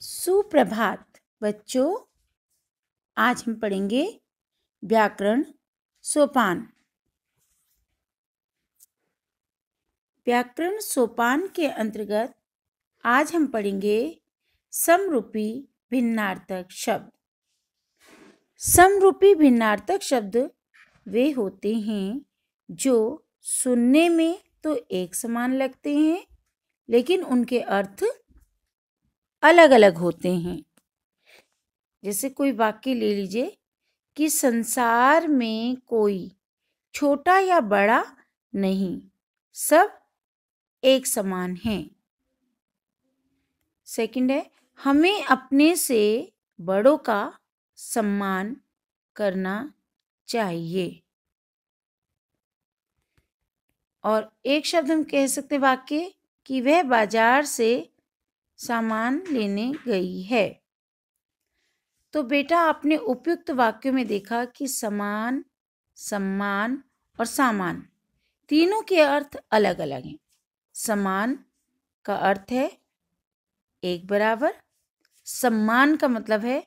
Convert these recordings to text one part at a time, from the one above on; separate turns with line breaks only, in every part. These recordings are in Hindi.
सुप्रभात बच्चों आज हम पढ़ेंगे व्याकरण सोपान व्याकरण सोपान के अंतर्गत आज हम पढ़ेंगे समरूपी भिन्नार्थक शब्द समरूपी भिन्नार्थक शब्द वे होते हैं जो सुनने में तो एक समान लगते हैं लेकिन उनके अर्थ अलग अलग होते हैं जैसे कोई वाक्य ले लीजिए कि संसार में कोई छोटा या बड़ा नहीं सब एक समान हैं सेकंड है हमें अपने से बड़ों का सम्मान करना चाहिए और एक शब्द हम कह सकते वाक्य कि वह बाजार से सामान लेने गई है तो बेटा आपने उपयुक्त वाक्यों में देखा कि समान सम्मान और सामान तीनों के अर्थ अलग अलग हैं समान का अर्थ है एक बराबर सम्मान का मतलब है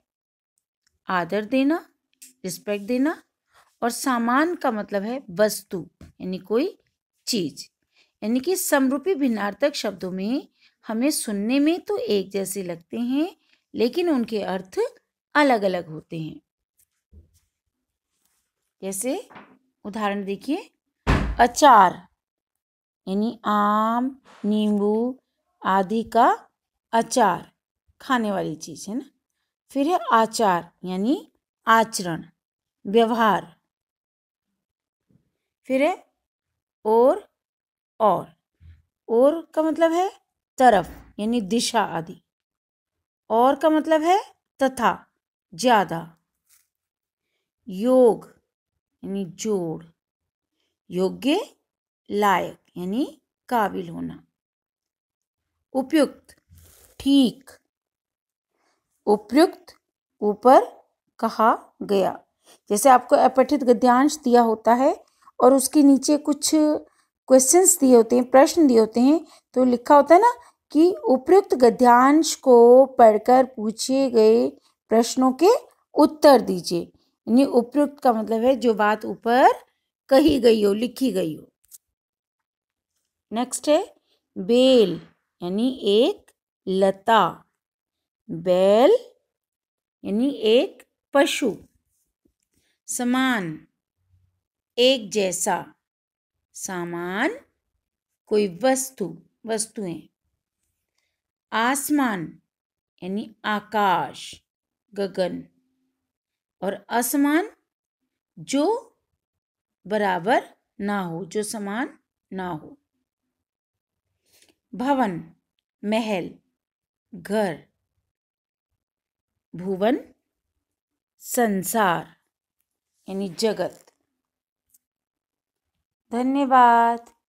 आदर देना रिस्पेक्ट देना और सामान का मतलब है वस्तु यानी कोई चीज यानी कि समरूपी भिन्नार्थक शब्दों में हमें सुनने में तो एक जैसे लगते हैं लेकिन उनके अर्थ अलग अलग होते हैं जैसे उदाहरण देखिए अचार यानी आम नींबू आदि का अचार खाने वाली चीज़ है ना फिर है आचार यानी आचरण व्यवहार फिर है और और और का मतलब है तरफ यानी दिशा आदि और का मतलब है तथा ज़्यादा योग यानी जोड़ योग्य लायक यानी काबिल होना उपयुक्त ठीक उपयुक्त ऊपर कहा गया जैसे आपको अपठित गद्यांश दिया होता है और उसके नीचे कुछ क्वेश्चंस दिए होते हैं प्रश्न दिए होते हैं तो लिखा होता है ना कि उपयुक्त गद्यांश को पढ़कर पूछे गए प्रश्नों के उत्तर दीजिए यानी उपयुक्त का मतलब है जो बात ऊपर कही गई हो लिखी गई हो नेक्स्ट है बेल यानी एक लता बैल यानी एक पशु समान एक जैसा सामान कोई वस्तु वस्तुएं आसमान यानी आकाश गगन और असमान जो बराबर ना हो जो समान ना हो भवन महल घर भुवन संसार यानी जगत धन्यवाद